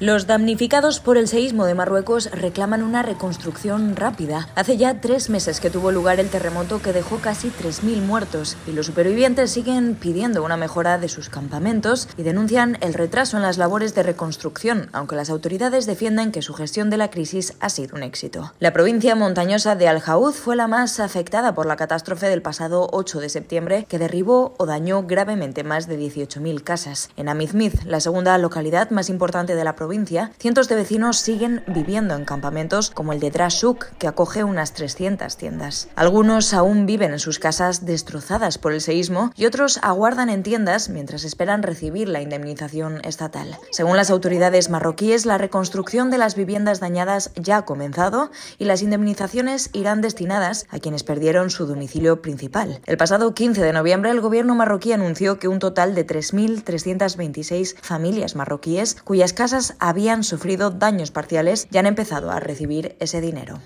Los damnificados por el seísmo de Marruecos reclaman una reconstrucción rápida. Hace ya tres meses que tuvo lugar el terremoto que dejó casi 3.000 muertos y los supervivientes siguen pidiendo una mejora de sus campamentos y denuncian el retraso en las labores de reconstrucción, aunque las autoridades defienden que su gestión de la crisis ha sido un éxito. La provincia montañosa de al fue la más afectada por la catástrofe del pasado 8 de septiembre que derribó o dañó gravemente más de 18.000 casas. En Amizmiz, la segunda localidad más importante de la provincia, cientos de vecinos siguen viviendo en campamentos como el de Drashuk, que acoge unas 300 tiendas. Algunos aún viven en sus casas destrozadas por el seísmo y otros aguardan en tiendas mientras esperan recibir la indemnización estatal. Según las autoridades marroquíes, la reconstrucción de las viviendas dañadas ya ha comenzado y las indemnizaciones irán destinadas a quienes perdieron su domicilio principal. El pasado 15 de noviembre, el gobierno marroquí anunció que un total de 3.326 familias marroquíes cuyas casas habían sufrido daños parciales y han empezado a recibir ese dinero.